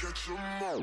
catch all.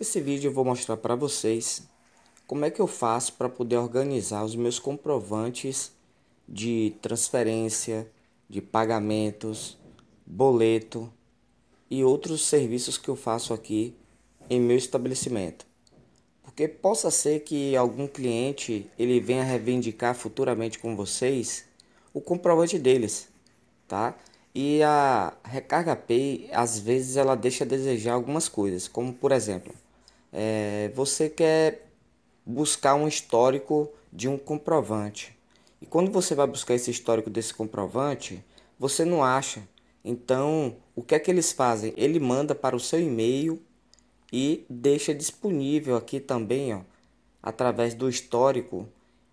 Nesse vídeo eu vou mostrar para vocês como é que eu faço para poder organizar os meus comprovantes de transferência, de pagamentos, boleto e outros serviços que eu faço aqui em meu estabelecimento. Porque possa ser que algum cliente ele venha reivindicar futuramente com vocês o comprovante deles, tá? E a recarga Pay, às vezes, ela deixa a desejar algumas coisas, como por exemplo, é, você quer buscar um histórico de um comprovante. E quando você vai buscar esse histórico desse comprovante, você não acha. Então, o que é que eles fazem? Ele manda para o seu e-mail e deixa disponível aqui também, ó, através do histórico,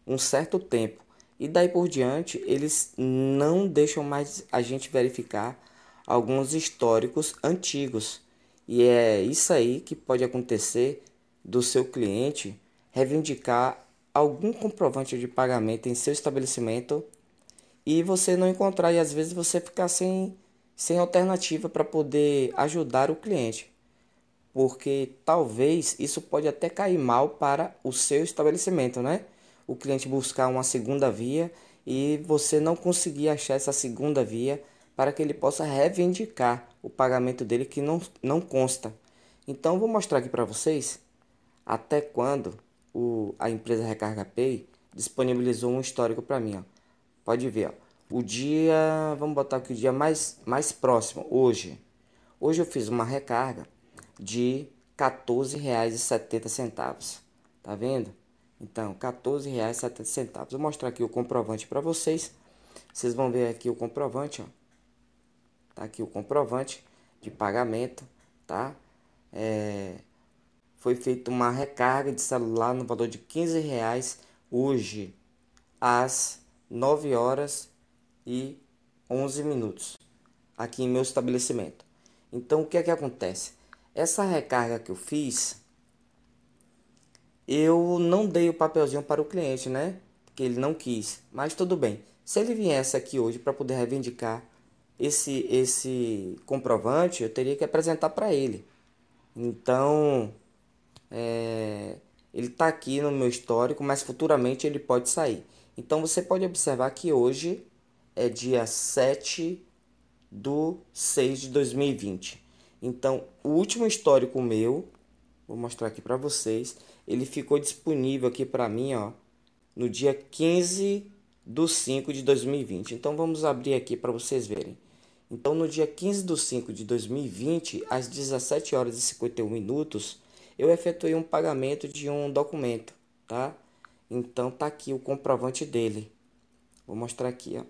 um certo tempo. E daí por diante, eles não deixam mais a gente verificar alguns históricos antigos. E é isso aí que pode acontecer do seu cliente reivindicar algum comprovante de pagamento em seu estabelecimento e você não encontrar e às vezes você ficar sem sem alternativa para poder ajudar o cliente porque talvez isso pode até cair mal para o seu estabelecimento, né? O cliente buscar uma segunda via e você não conseguir achar essa segunda via para que ele possa reivindicar o pagamento dele que não, não consta. Então vou mostrar aqui para vocês até quando o, a empresa Recarga Pay disponibilizou um histórico para mim. Ó. Pode ver, ó. o dia, vamos botar aqui o dia mais, mais próximo, hoje. Hoje eu fiz uma recarga de R$14,70. Tá vendo? Então, R$14,70. Vou mostrar aqui o comprovante para vocês. Vocês vão ver aqui o comprovante, ó. Tá aqui o comprovante de pagamento, tá? É... Foi feita uma recarga de celular no valor de R$15,00 hoje, às 9 horas e 11 minutos, aqui em meu estabelecimento. Então, o que é que acontece? Essa recarga que eu fiz, eu não dei o papelzinho para o cliente, né? Porque ele não quis. Mas tudo bem. Se ele viesse aqui hoje para poder reivindicar esse esse comprovante, eu teria que apresentar para ele. Então, é, ele está aqui no meu histórico, mas futuramente ele pode sair. Então você pode observar que hoje é dia 7 do 6 de 2020. Então, o último histórico meu, vou mostrar aqui para vocês, ele ficou disponível aqui para mim, ó, no dia 15 do 5 de 2020. Então, vamos abrir aqui para vocês verem. Então, no dia 15 do 5 de 2020, às 17 horas e 51 minutos, eu efetuei um pagamento de um documento, tá? Então, tá aqui o comprovante dele. Vou mostrar aqui, ó.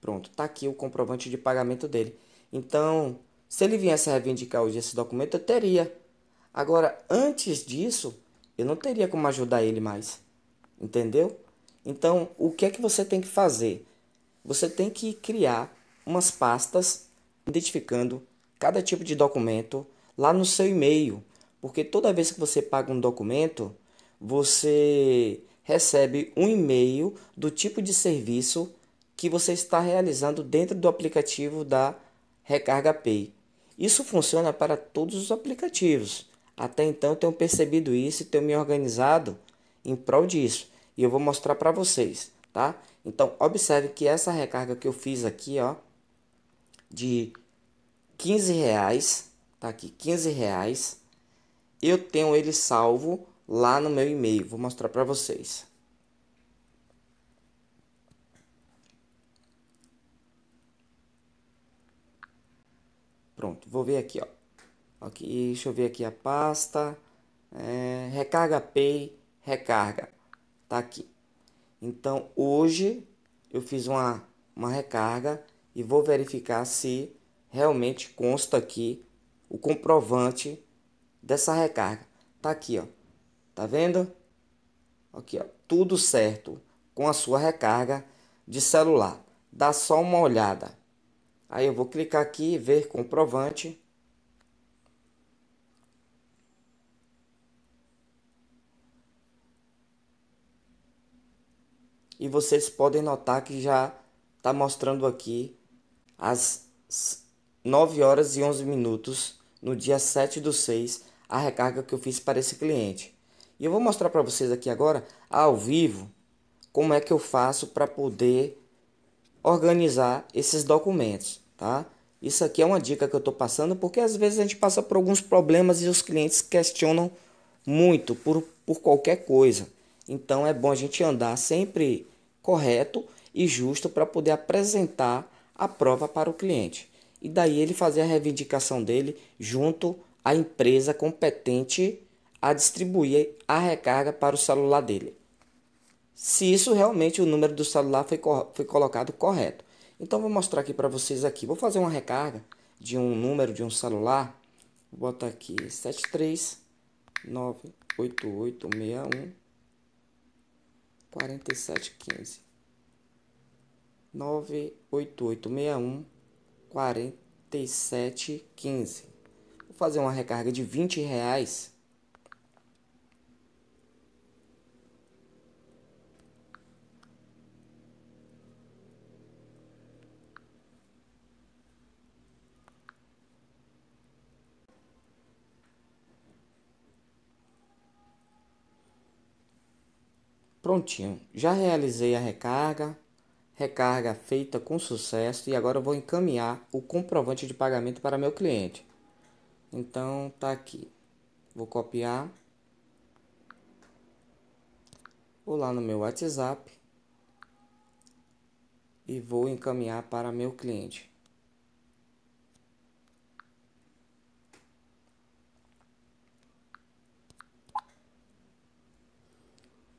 Pronto, tá aqui o comprovante de pagamento dele. Então, se ele viesse reivindicar hoje esse documento, eu teria. Agora, antes disso, eu não teria como ajudar ele mais. Entendeu? Então, o que é que você tem que fazer? Você tem que criar umas pastas identificando cada tipo de documento lá no seu e-mail, porque toda vez que você paga um documento, você recebe um e-mail do tipo de serviço que você está realizando dentro do aplicativo da Recarga Pay. Isso funciona para todos os aplicativos. Até então tenho percebido isso e tenho me organizado em prol disso. E eu vou mostrar para vocês, tá? Então observe que essa recarga que eu fiz aqui, ó, de 15 reais, tá aqui 15 reais, eu tenho ele salvo lá no meu e-mail. Vou mostrar para vocês. Pronto, vou ver aqui, ó. aqui, deixa eu ver aqui a pasta. É, recarga Pay, recarga. Tá aqui. Então, hoje eu fiz uma, uma recarga e vou verificar se realmente consta aqui o comprovante dessa recarga. Tá aqui, ó. Tá vendo? Aqui, ó. Tudo certo com a sua recarga de celular. Dá só uma olhada. Aí eu vou clicar aqui, ver comprovante. E vocês podem notar que já está mostrando aqui as 9 horas e 11 minutos no dia 7 do 6 a recarga que eu fiz para esse cliente. E eu vou mostrar para vocês aqui agora ao vivo como é que eu faço para poder organizar esses documentos tá? Isso aqui é uma dica que eu estou passando porque às vezes a gente passa por alguns problemas e os clientes questionam muito por, por qualquer coisa. Então é bom a gente andar sempre correto e justo para poder apresentar a prova para o cliente. E daí ele fazer a reivindicação dele junto à empresa competente a distribuir a recarga para o celular dele. Se isso realmente o número do celular foi, foi colocado correto. Então vou mostrar aqui para vocês aqui. Vou fazer uma recarga de um número de um celular. Vou botar aqui 73988614715. 4715 98861 4715. Vou fazer uma recarga de 20 reais Prontinho, já realizei a recarga, recarga feita com sucesso e agora vou encaminhar o comprovante de pagamento para meu cliente. Então tá aqui, vou copiar, vou lá no meu WhatsApp e vou encaminhar para meu cliente.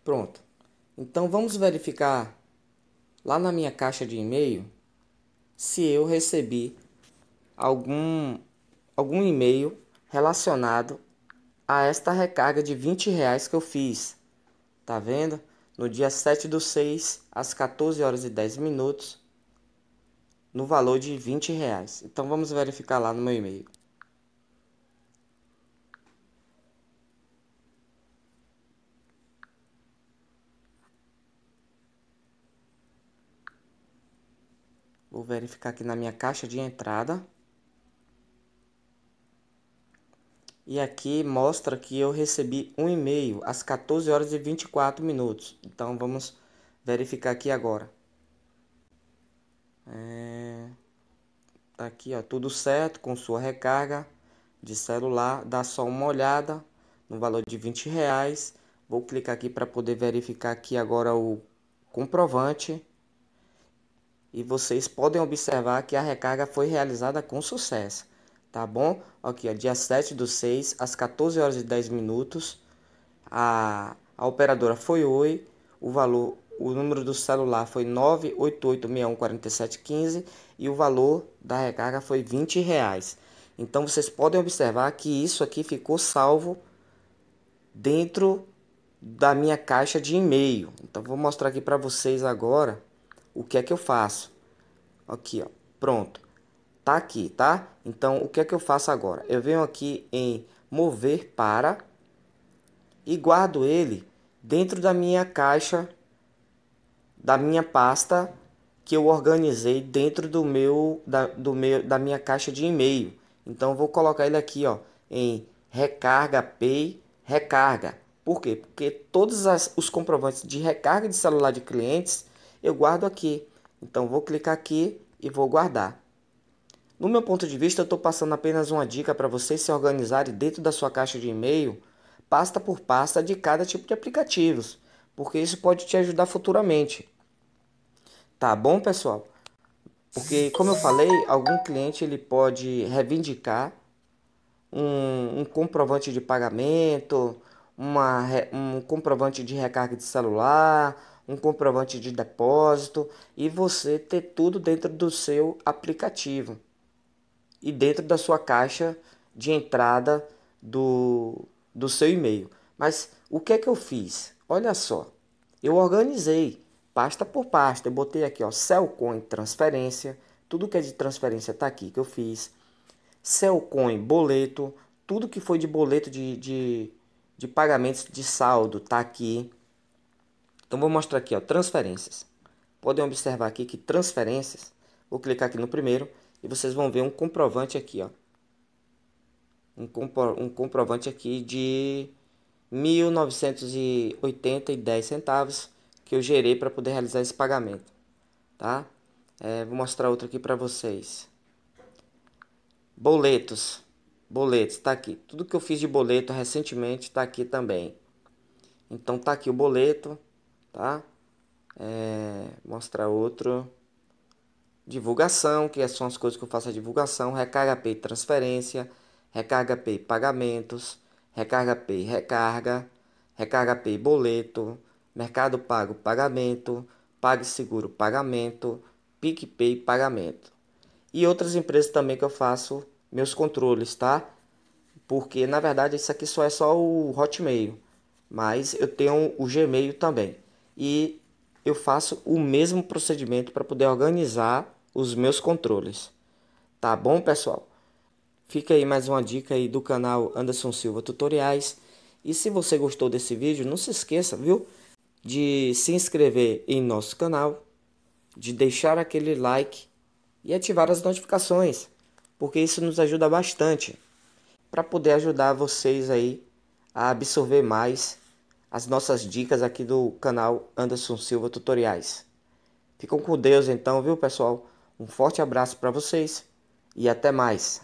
Pronto. Então vamos verificar lá na minha caixa de e-mail se eu recebi algum algum e-mail relacionado a esta recarga de 20 reais que eu fiz. Tá vendo? No dia 7 do 6, às 14 horas e 10 minutos, no valor de 20 reais. Então vamos verificar lá no meu e-mail. Vou verificar aqui na minha caixa de entrada. E aqui mostra que eu recebi um e-mail às 14 horas e 24 minutos. Então vamos verificar aqui agora. É... Tá aqui ó, tudo certo com sua recarga de celular. Dá só uma olhada no valor de 20 reais. Vou clicar aqui para poder verificar aqui agora o comprovante e vocês podem observar que a recarga foi realizada com sucesso, tá bom? Aqui, ó, dia 7 do 6, às 14 horas e 10 minutos, a, a operadora foi Oi, o valor, o número do celular foi 988614715 e o valor da recarga foi 20 reais. Então, vocês podem observar que isso aqui ficou salvo dentro da minha caixa de e-mail. Então, vou mostrar aqui para vocês agora o que é que eu faço. Aqui, ó. Pronto. Tá aqui, tá? Então, o que é que eu faço agora? Eu venho aqui em mover para e guardo ele dentro da minha caixa, da minha pasta que eu organizei dentro do meu da, do meu, da minha caixa de e-mail. Então, vou colocar ele aqui, ó, em recarga, pay, recarga. Por quê? Porque todos as, os comprovantes de recarga de celular de clientes eu guardo aqui. Então vou clicar aqui e vou guardar. No meu ponto de vista, eu estou passando apenas uma dica para vocês se organizarem dentro da sua caixa de e-mail, pasta por pasta de cada tipo de aplicativos, porque isso pode te ajudar futuramente. Tá bom, pessoal? Porque, como eu falei, algum cliente ele pode reivindicar um, um comprovante de pagamento, uma, um comprovante de recarga de celular, um comprovante de depósito e você ter tudo dentro do seu aplicativo e dentro da sua caixa de entrada do, do seu e-mail. Mas o que é que eu fiz? Olha só, eu organizei pasta por pasta. Eu botei aqui, ó, Cellcoin transferência, tudo que é de transferência tá aqui que eu fiz. Cellcoin boleto, tudo que foi de boleto de, de, de pagamentos de saldo tá aqui. Então vou mostrar aqui, ó, transferências. Podem observar aqui que transferências, vou clicar aqui no primeiro e vocês vão ver um comprovante aqui, ó. Um, compro, um comprovante aqui de 1.980 centavos que eu gerei para poder realizar esse pagamento, tá? É, vou mostrar outro aqui para vocês. Boletos. Boletos, tá aqui. Tudo que eu fiz de boleto recentemente tá aqui também. Então tá aqui o boleto, tá? É, mostrar outro. Divulgação, que são as coisas que eu faço a é divulgação. Recarga Pay transferência, recarga Pay pagamentos, recarga Pay recarga, recarga Pay boleto, mercado pago pagamento, PagSeguro pagamento, PicPay pagamento. E outras empresas também que eu faço meus controles, tá? Porque na verdade isso aqui só é só o Hotmail, mas eu tenho o Gmail também e eu faço o mesmo procedimento para poder organizar os meus controles. Tá bom, pessoal? Fica aí mais uma dica aí do canal Anderson Silva Tutoriais. E se você gostou desse vídeo, não se esqueça, viu? De se inscrever em nosso canal, de deixar aquele like e ativar as notificações, porque isso nos ajuda bastante para poder ajudar vocês aí a absorver mais as nossas dicas aqui do canal Anderson Silva Tutoriais. Ficam com Deus então, viu pessoal? Um forte abraço para vocês e até mais.